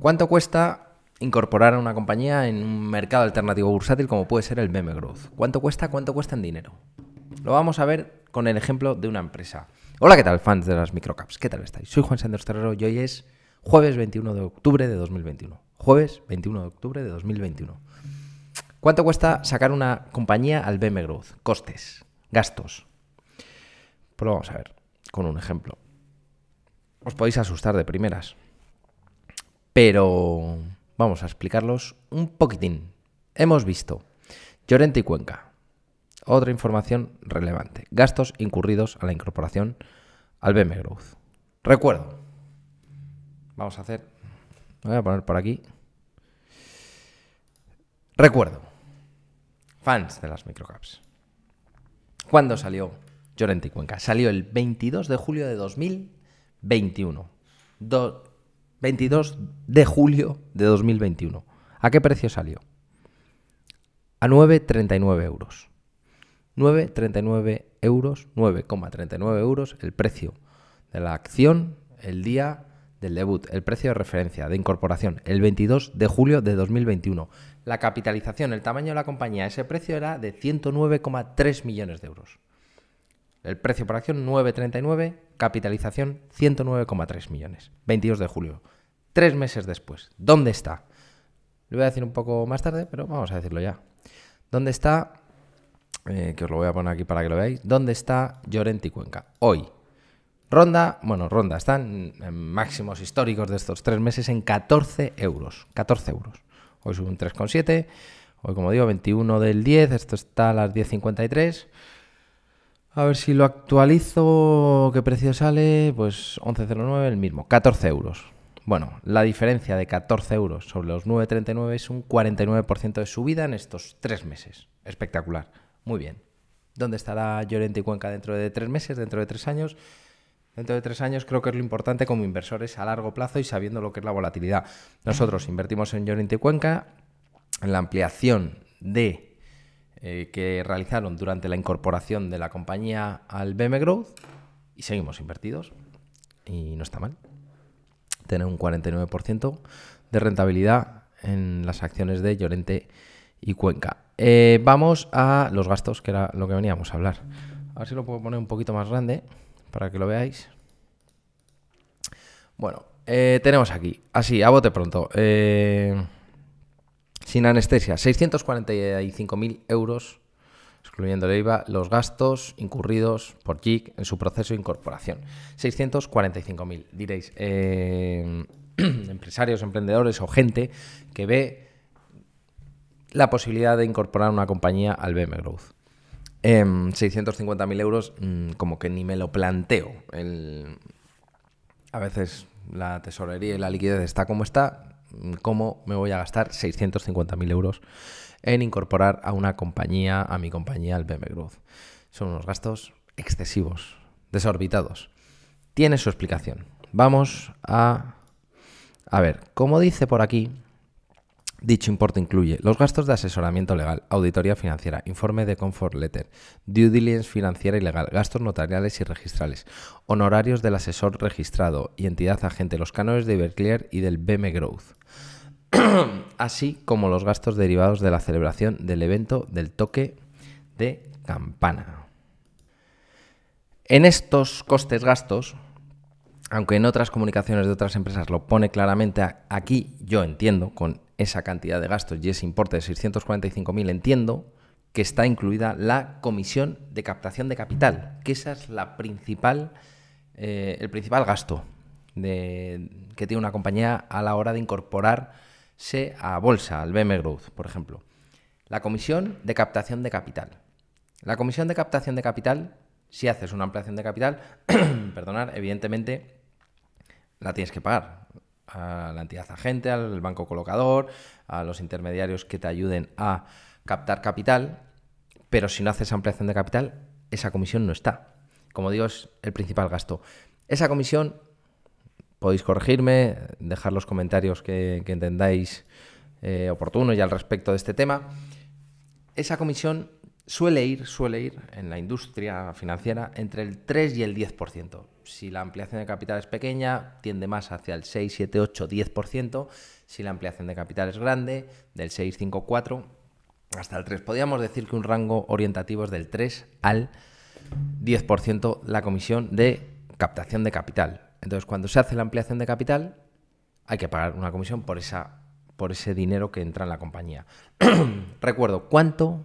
¿Cuánto cuesta incorporar a una compañía en un mercado alternativo bursátil como puede ser el BM growth? ¿Cuánto cuesta? ¿Cuánto cuesta en dinero? Lo vamos a ver con el ejemplo de una empresa. Hola, ¿qué tal, fans de las microcaps? ¿Qué tal estáis? Soy Juan Sanders Terrero y hoy es jueves 21 de octubre de 2021. Jueves 21 de octubre de 2021. ¿Cuánto cuesta sacar una compañía al BM Growth? Costes, gastos. lo vamos a ver con un ejemplo. Os podéis asustar de primeras pero vamos a explicarlos un poquitín. Hemos visto Llorente y Cuenca. Otra información relevante. Gastos incurridos a la incorporación al BM Growth. Recuerdo. Vamos a hacer. Voy a poner por aquí. Recuerdo. Fans de las microcaps. ¿Cuándo salió Llorente y Cuenca? Salió el 22 de julio de 2021. Dos... 22 de julio de 2021. ¿A qué precio salió? A 9,39 euros. 9,39 euros, 9,39 euros el precio de la acción el día del debut, el precio de referencia de incorporación, el 22 de julio de 2021. La capitalización, el tamaño de la compañía, ese precio era de 109,3 millones de euros. El precio por acción 9,39, capitalización 109,3 millones. 22 de julio. Tres meses después. ¿Dónde está? Lo voy a decir un poco más tarde, pero vamos a decirlo ya. ¿Dónde está? Eh, que os lo voy a poner aquí para que lo veáis. ¿Dónde está Llorente y Cuenca? Hoy. Ronda, bueno, Ronda, están máximos históricos de estos tres meses en 14 euros. 14 euros. Hoy sube un 3,7. Hoy, como digo, 21 del 10. Esto está a las 10.53. A ver si lo actualizo, qué precio sale, pues 11.09, el mismo, 14 euros. Bueno, la diferencia de 14 euros sobre los 9.39 es un 49% de subida en estos tres meses. Espectacular. Muy bien. ¿Dónde estará Llorente y Cuenca dentro de tres meses, dentro de tres años? Dentro de tres años creo que es lo importante como inversores a largo plazo y sabiendo lo que es la volatilidad. Nosotros invertimos en Llorente y Cuenca, en la ampliación de eh, que realizaron durante la incorporación de la compañía al BM Growth y seguimos invertidos y no está mal. Tener un 49% de rentabilidad en las acciones de Llorente y Cuenca. Eh, vamos a los gastos, que era lo que veníamos a hablar. A ver si lo puedo poner un poquito más grande para que lo veáis. Bueno, eh, tenemos aquí, así, a bote pronto. Eh, sin anestesia, 645.000 euros, excluyendo el IVA, los gastos incurridos por JIC en su proceso de incorporación. 645.000, diréis, eh, empresarios, emprendedores o gente que ve la posibilidad de incorporar una compañía al BM Growth. 650.000 em, euros, mm, como que ni me lo planteo. a veces la tesorería y la liquidez está como está, cómo me voy a gastar 650.000 euros en incorporar a una compañía, a mi compañía, al BMW Son unos gastos excesivos, desorbitados. Tiene su explicación. Vamos a... A ver, como dice por aquí, Dicho importe incluye los gastos de asesoramiento legal, auditoría financiera, informe de comfort letter, due diligence financiera y legal, gastos notariales y registrales, honorarios del asesor registrado y entidad agente, los canones de Iberclear y del BM Growth, así como los gastos derivados de la celebración del evento del toque de campana. En estos costes gastos, aunque en otras comunicaciones de otras empresas lo pone claramente aquí, yo entiendo, con esa cantidad de gastos y ese importe de 645.000, entiendo que está incluida la comisión de captación de capital, que esa es la principal, eh, el principal gasto de, que tiene una compañía a la hora de incorporarse a bolsa, al BM Growth, por ejemplo. La comisión de captación de capital. La comisión de captación de capital, si haces una ampliación de capital, perdonar, evidentemente la tienes que pagar a la entidad agente, al banco colocador, a los intermediarios que te ayuden a captar capital, pero si no haces ampliación de capital, esa comisión no está. Como digo, es el principal gasto. Esa comisión, podéis corregirme, dejar los comentarios que, entendáis eh, oportunos y al respecto de este tema. Esa comisión suele ir, suele ir en la industria financiera entre el 3 y el 10% si la ampliación de capital es pequeña, tiende más hacia el 6, 7, 8, 10%. Si la ampliación de capital es grande, del 6, 5, 4 hasta el 3. Podríamos decir que un rango orientativo es del 3 al 10% la comisión de captación de capital. Entonces, cuando se hace la ampliación de capital, hay que pagar una comisión por, esa, por ese dinero que entra en la compañía. Recuerdo, ¿cuánto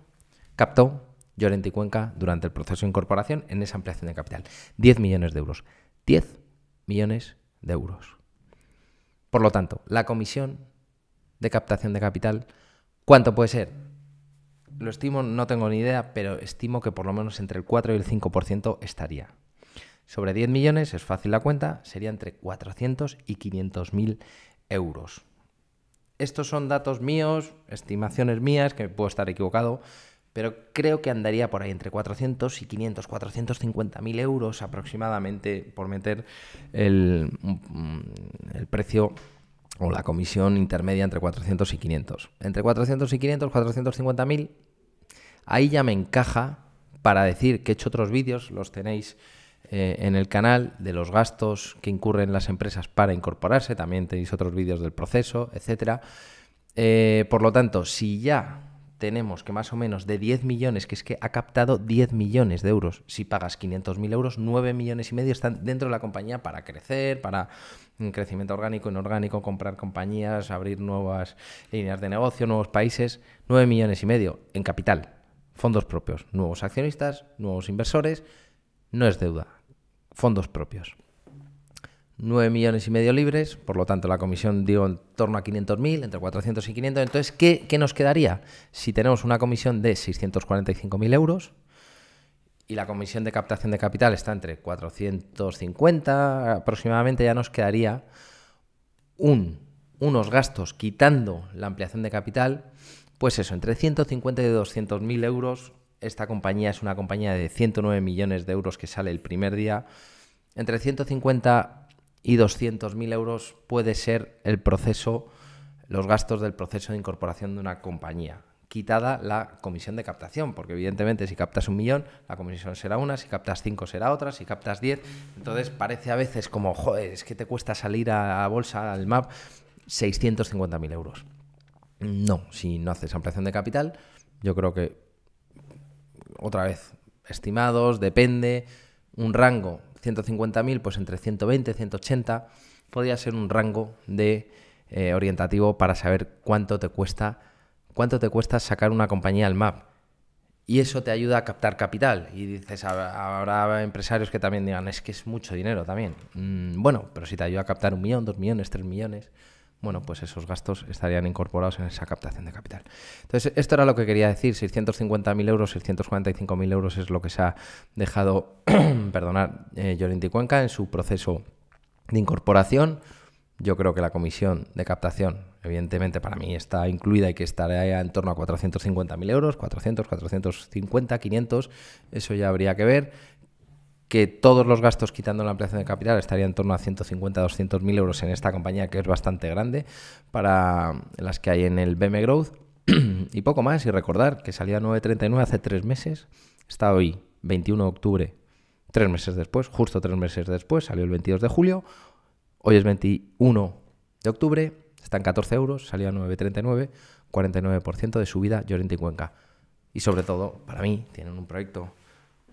captó Llorente y Cuenca durante el proceso de incorporación en esa ampliación de capital. 10 millones de euros. 10 millones de euros. Por lo tanto, la comisión de captación de capital, ¿cuánto puede ser? Lo estimo, no tengo ni idea, pero estimo que por lo menos entre el 4 y el 5% estaría. Sobre 10 millones, es fácil la cuenta, sería entre 400 y 500 mil euros. Estos son datos míos, estimaciones mías, que puedo estar equivocado, pero creo que andaría por ahí entre 400 y 500, 450 mil euros aproximadamente por meter mm, mm, el, precio o la comisión intermedia entre 400 y 500. Entre 400 y 500, 450 mil, ahí ya me encaja para decir que he hecho otros vídeos, los tenéis eh, en el canal, de los gastos que incurren las empresas para incorporarse, también tenéis otros vídeos del proceso, etc. Eh, por lo tanto, si ya tenemos que más o menos de 10 millones, que es que ha captado 10 millones de euros. Si pagas 500.000 euros, 9 millones y medio están dentro de la compañía para crecer, para crecimiento orgánico, inorgánico, comprar compañías, abrir nuevas líneas de negocio, nuevos países. 9 millones y medio en capital, fondos propios, nuevos accionistas, nuevos inversores. No es deuda, fondos propios. 9 millones y medio libres, por lo tanto la comisión dio en torno a 500.000, entre 400 y 500. Entonces, ¿qué, nos quedaría? Si tenemos una comisión de 645.000 euros y la comisión de captación de capital está entre 450 aproximadamente, ya nos quedaría un, unos gastos quitando la ampliación de capital, pues eso, entre 150 y 200.000 euros. Esta compañía es una compañía de 109 millones de euros que sale el primer día. Entre 150 y 200.000 euros puede ser el proceso, los gastos del proceso de incorporación de una compañía, quitada la comisión de captación, porque evidentemente si captas un millón, la comisión será una, si captas cinco será otra, si captas diez, entonces parece a veces como, joder, es que te cuesta salir a, bolsa, al MAP, 650.000 euros. No, si no haces ampliación de capital, yo creo que, otra vez, estimados, depende, un rango 150.000, pues entre 120, 180, podría ser un rango de eh, orientativo para saber cuánto te cuesta, cuánto te cuesta sacar una compañía al map. Y eso te ayuda a captar capital. Y dices, habrá empresarios que también digan, es que es mucho dinero también. Mm, bueno, pero si te ayuda a captar un millón, dos millones, tres millones, bueno, pues esos gastos estarían incorporados en esa captación de capital. Entonces, esto era lo que quería decir, 650.000 euros, 645.000 euros es lo que se ha dejado, perdonar, eh, y Cuenca en su proceso de incorporación. Yo creo que la comisión de captación, evidentemente para mí está incluida y que estaría en torno a 450.000 euros, 400, 450, 500, eso ya habría que ver que todos los gastos quitando la ampliación de capital estarían en torno a 150-200 mil euros en esta compañía que es bastante grande para las que hay en el BM Growth. y poco más, y recordar que salía 9.39 hace tres meses, está hoy 21 de octubre, tres meses después, justo tres meses después, salió el 22 de julio, hoy es 21 de octubre, está en 14 euros, salía 9.39, 49% de subida Llorente y Cuenca. Y sobre todo, para mí, tienen un proyecto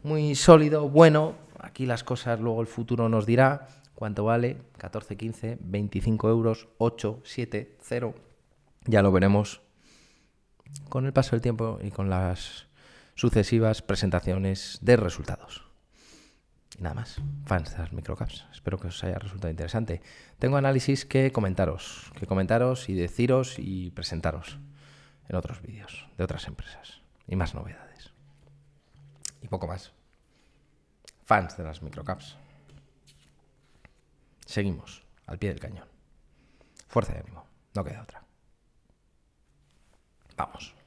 muy sólido, bueno. Aquí las cosas luego el futuro nos dirá cuánto vale, 14, 15, 25 euros, 8, 7, 0. Ya lo veremos con el paso del tiempo y con las sucesivas presentaciones de resultados. Y nada más, fans de las microcaps. Espero que os haya resultado interesante. Tengo análisis que comentaros, que comentaros y deciros y presentaros en otros vídeos de otras empresas y más novedades. Y poco más. Fans de las microcaps. Seguimos al pie del cañón. Fuerza de ánimo. No queda otra. Vamos.